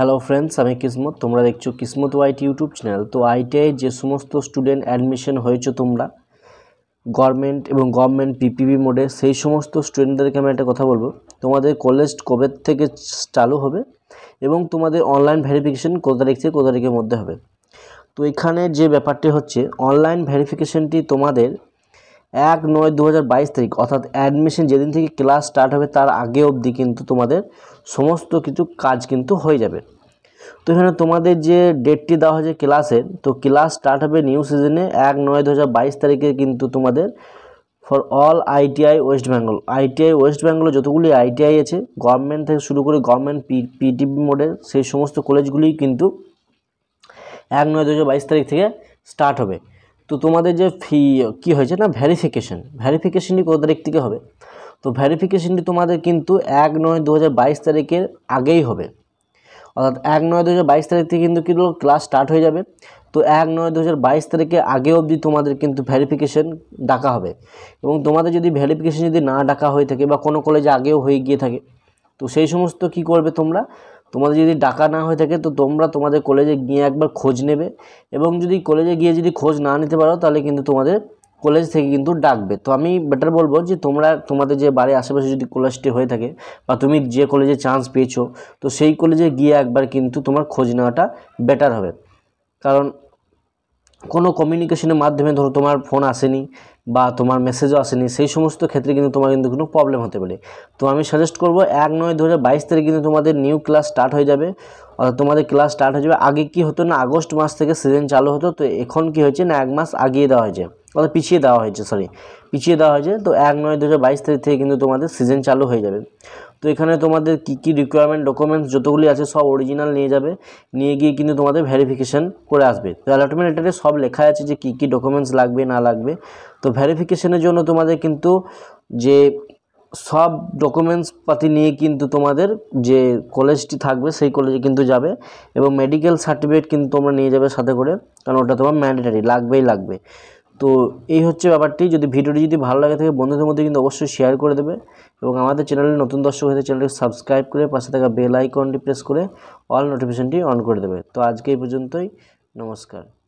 hello friends আমি কিসমত তোমরা দেখছো কিসমত ওয়াইট ইউটিউব চ্যানেল তো আইটিআই যে সমস্ত স্টুডেন্ট অ্যাডমিশন হয়েছে তোমরা গভর্নমেন্ট এবং গভর্নমেন্ট পিপিবি মোডে সেই সমস্ত স্টুডেন্টদেরকে আমি একটা কথা বলবো তোমাদের কলেজ কবে থেকে চালু হবে এবং তোমাদের অনলাইন ভেরিফিকেশন কত তারিখ থেকে কত তারিখের মধ্যে হবে তো এখানে যে ব্যাপারটি হচ্ছে অনলাইন ভেরিফিকেশনটি তোমাদের এক নয় দু হাজার তারিখ অর্থাৎ অ্যাডমিশন যেদিন থেকে ক্লাস স্টার্ট হবে তার আগে অবধি কিন্তু তোমাদের সমস্ত কিছু কাজ কিন্তু হয়ে যাবে তো এখানে তোমাদের যে ডেটটি দেওয়া হয়েছে ক্লাসের তো ক্লাস স্টার্ট হবে নিউ সিজনে এক নয় দু তারিখে কিন্তু তোমাদের for all ITI West Bengal ITI West বেঙ্গলে যতগুলি আইটিআই আছে গভর্নমেন্ট থেকে শুরু করে গভর্নমেন্ট পি পিটিবি মোডে সেই সমস্ত কলেজগুলি কিন্তু এক নয় দু তারিখ থেকে স্টার্ট হবে তো তোমাদের যে ফি কী হয়েছে না ভ্যারিফিকেশান ভ্যারিফিকেশনটি কত তারিখ থেকে হবে তো ভ্যারিফিকেশানটি তোমাদের কিন্তু এক নয় দু তারিখের আগেই হবে অর্থাৎ এক নয় দু তারিখ থেকে কিন্তু কিন্তু ক্লাস স্টার্ট হয়ে যাবে তো এক নয় দু তারিখে আগে অবধি তোমাদের কিন্তু ভ্যারিফিকেশান ডাকা হবে এবং তোমাদের যদি ভ্যারিফিকেশান যদি না ডাকা হয়ে থাকে বা কোনো কলেজে আগেও হয়ে গিয়ে থাকে তো সেই সমস্ত কি করবে তোমরা তোমাদের যদি ডাকা না হয়ে থাকে তো তোমরা তোমাদের কলেজে গিয়ে একবার খোঁজ নেবে এবং যদি কলেজে গিয়ে যদি খোঁজ না নিতে পারো তাহলে কিন্তু তোমাদের কলেজ থেকে কিন্তু ডাকবে তো আমি বেটার বলবো যে তোমরা তোমাদের যে বাড়ির আশেপাশে যদি কলেজটি হয়ে থাকে বা তুমি যে কলেজে চান্স পেয়েছো তো সেই কলেজে গিয়ে একবার কিন্তু তোমার খোঁজ নেওয়াটা বেটার হবে কারণ কোনো কমিউনিকেশনের মাধ্যমে ধরো তোমার ফোন আসেনি বা তোমার মেসেজও আসেনি সেই সমস্ত ক্ষেত্রে কিন্তু তোমার কিন্তু কোনো প্রবলেম হতে পারে তো আমি সাজেস্ট করব এক নয় দু হাজার বাইশ তারিখে কিন্তু তোমাদের নিউ ক্লাস স্টার্ট হয়ে যাবে অর্থাৎ তোমাদের ক্লাস স্টার্ট হয়ে যাবে আগে কি হতো না আগস্ট মাস থেকে সিজন চালু হতো তো এখন কি হয়েছে না এক মাস আগিয়ে দেওয়া হয়েছে অর্থাৎ পিছিয়ে দেওয়া হয়েছে সরি পিছিয়ে দেওয়া হয়েছে তো এক নয় দু হাজার বাইশ তারিখ থেকে কিন্তু তোমাদের সিজন চালু হয়ে যাবে তো এখানে তোমাদের কী কী রিকোয়ারমেন্ট ডকুমেন্টস যতগুলি আছে সব অরিজিনাল নিয়ে যাবে নিয়ে গিয়ে কিন্তু তোমাদের ভেরিফিকেশান করে আসবে তো অ্যালটমেন্ট এটাতে সব লেখা আছে যে কী কী ডকুমেন্টস লাগবে না লাগবে তো ভ্যারিফিকেশনের জন্য তোমাদের কিন্তু যে সব ডকুমেন্টস পাতি নিয়ে কিন্তু তোমাদের যে কলেজটি থাকবে সেই কলেজে কিন্তু যাবে এবং মেডিকেল সার্টিফিকেট কিন্তু তোমরা নিয়ে যাবে সাথে করে কারণ ওটা তোমার ম্যান্ডেটারি লাগবেই লাগবে তো এই হচ্ছে ব্যাপারটি যদি ভিডিওটি যদি ভালো লাগে থাকে বন্ধুদের মধ্যে কিন্তু অবশ্যই শেয়ার করে দেবে এবং আমাদের চ্যানেলে নতুন দর্শক হয়েছে চ্যানেলটি সাবস্ক্রাইব করে পাশে থাকা বেল আইকনটি প্রেস করে অল নোটিফিকেশানটি অন করে দেবে তো আজকে এই পর্যন্তই নমস্কার